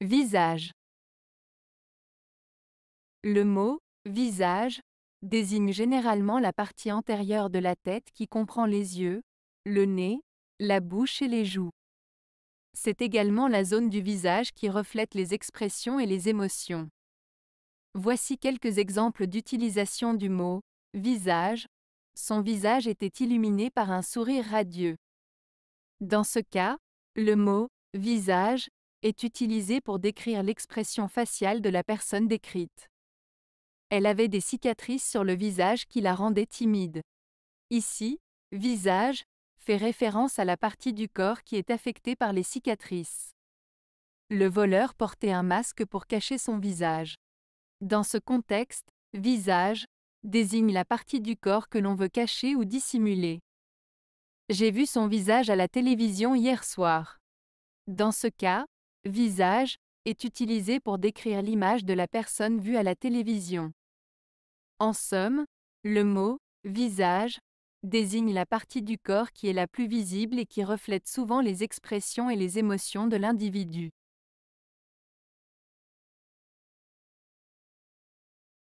Visage Le mot « visage » désigne généralement la partie antérieure de la tête qui comprend les yeux, le nez, la bouche et les joues. C'est également la zone du visage qui reflète les expressions et les émotions. Voici quelques exemples d'utilisation du mot « visage ». Son visage était illuminé par un sourire radieux. Dans ce cas, le mot « visage » est utilisée pour décrire l'expression faciale de la personne décrite. Elle avait des cicatrices sur le visage qui la rendaient timide. Ici, visage fait référence à la partie du corps qui est affectée par les cicatrices. Le voleur portait un masque pour cacher son visage. Dans ce contexte, visage désigne la partie du corps que l'on veut cacher ou dissimuler. J'ai vu son visage à la télévision hier soir. Dans ce cas, Visage est utilisé pour décrire l'image de la personne vue à la télévision. En somme, le mot visage désigne la partie du corps qui est la plus visible et qui reflète souvent les expressions et les émotions de l'individu.